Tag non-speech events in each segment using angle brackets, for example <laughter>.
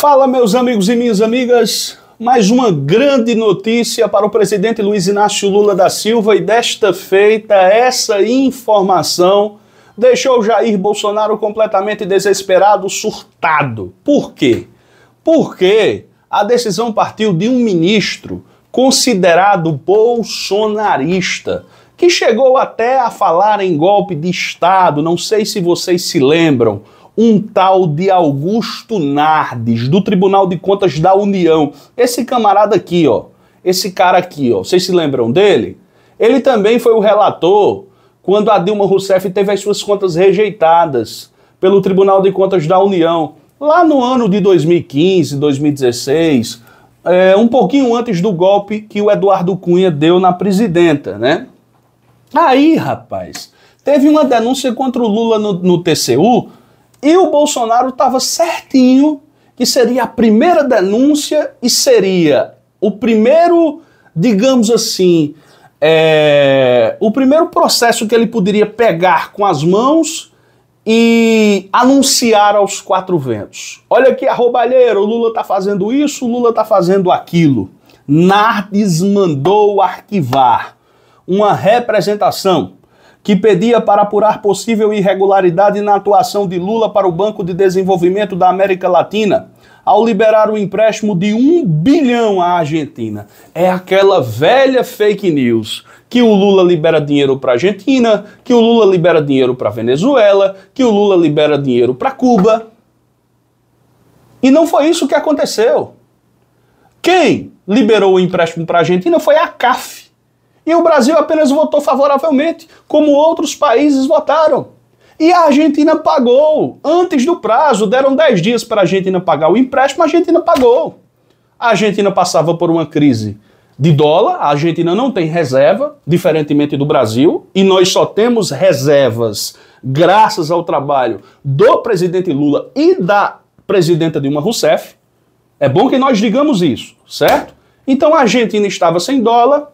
Fala, meus amigos e minhas amigas. Mais uma grande notícia para o presidente Luiz Inácio Lula da Silva e desta feita, essa informação deixou Jair Bolsonaro completamente desesperado, surtado. Por quê? Porque a decisão partiu de um ministro considerado bolsonarista, que chegou até a falar em golpe de Estado, não sei se vocês se lembram um tal de Augusto Nardes, do Tribunal de Contas da União. Esse camarada aqui, ó, esse cara aqui, ó, vocês se lembram dele? Ele também foi o relator quando a Dilma Rousseff teve as suas contas rejeitadas pelo Tribunal de Contas da União, lá no ano de 2015, 2016, é, um pouquinho antes do golpe que o Eduardo Cunha deu na presidenta, né? Aí, rapaz, teve uma denúncia contra o Lula no, no TCU e o Bolsonaro estava certinho que seria a primeira denúncia e seria o primeiro, digamos assim, é, o primeiro processo que ele poderia pegar com as mãos e anunciar aos quatro ventos. Olha aqui, arrobalheiro, o Lula está fazendo isso, o Lula está fazendo aquilo. Nardes mandou arquivar uma representação que pedia para apurar possível irregularidade na atuação de Lula para o Banco de Desenvolvimento da América Latina ao liberar o empréstimo de um bilhão à Argentina. É aquela velha fake news que o Lula libera dinheiro para a Argentina, que o Lula libera dinheiro para a Venezuela, que o Lula libera dinheiro para Cuba. E não foi isso que aconteceu. Quem liberou o empréstimo para a Argentina foi a CAF e o Brasil apenas votou favoravelmente, como outros países votaram. E a Argentina pagou antes do prazo, deram 10 dias para a Argentina pagar o empréstimo, a Argentina pagou. A Argentina passava por uma crise de dólar, a Argentina não tem reserva, diferentemente do Brasil, e nós só temos reservas graças ao trabalho do presidente Lula e da presidenta Dilma Rousseff. É bom que nós digamos isso, certo? Então a Argentina estava sem dólar,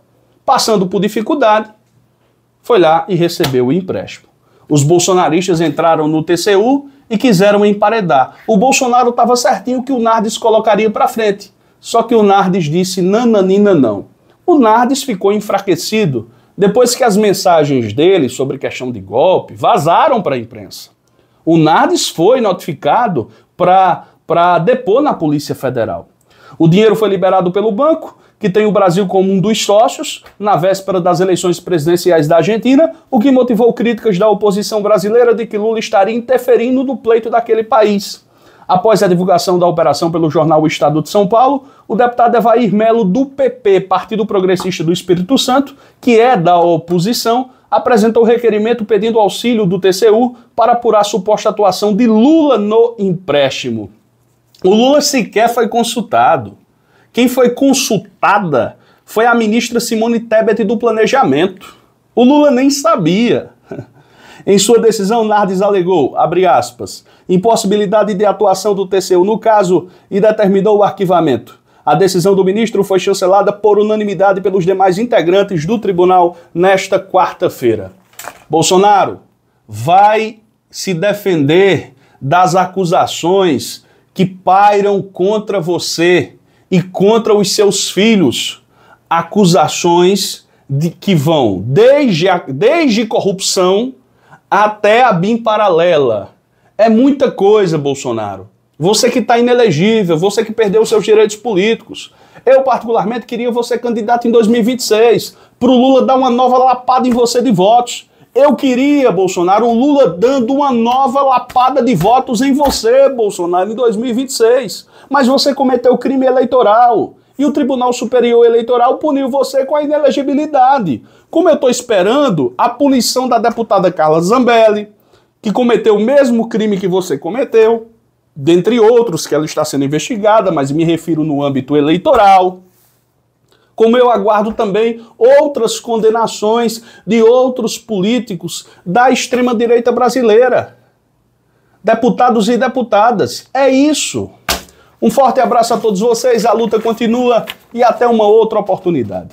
Passando por dificuldade, foi lá e recebeu o empréstimo. Os bolsonaristas entraram no TCU e quiseram emparedar. O Bolsonaro estava certinho que o Nardes colocaria para frente. Só que o Nardes disse nananina não. O Nardes ficou enfraquecido depois que as mensagens dele sobre questão de golpe vazaram para a imprensa. O Nardes foi notificado para depor na Polícia Federal. O dinheiro foi liberado pelo banco que tem o Brasil como um dos sócios, na véspera das eleições presidenciais da Argentina, o que motivou críticas da oposição brasileira de que Lula estaria interferindo no pleito daquele país. Após a divulgação da operação pelo jornal O Estado de São Paulo, o deputado Evair Melo, do PP, Partido Progressista do Espírito Santo, que é da oposição, apresentou requerimento pedindo auxílio do TCU para apurar a suposta atuação de Lula no empréstimo. O Lula sequer foi consultado. Quem foi consultada foi a ministra Simone Tebet do Planejamento. O Lula nem sabia. <laughs> Em sua decisão, Nardes alegou, abre aspas, impossibilidade de atuação do TCU no caso e determinou o arquivamento. A decisão do ministro foi chancelada por unanimidade pelos demais integrantes do tribunal nesta quarta-feira. Bolsonaro vai se defender das acusações que pairam contra você e contra os seus filhos acusações de, que vão desde, a, desde corrupção até a BIM paralela. É muita coisa, Bolsonaro. Você que está inelegível, você que perdeu seus direitos políticos. Eu, particularmente, queria você candidato em 2026 para o Lula dar uma nova lapada em você de votos. Eu queria, Bolsonaro, o Lula dando uma nova lapada de votos em você, Bolsonaro, em 2026. Mas você cometeu crime eleitoral. E o Tribunal Superior Eleitoral puniu você com a inelegibilidade. Como eu estou esperando a punição da deputada Carla Zambelli, que cometeu o mesmo crime que você cometeu, dentre outros que ela está sendo investigada, mas me refiro no âmbito eleitoral como eu aguardo também outras condenações de outros políticos da extrema-direita brasileira. Deputados e deputadas, é isso. Um forte abraço a todos vocês, a luta continua e até uma outra oportunidade.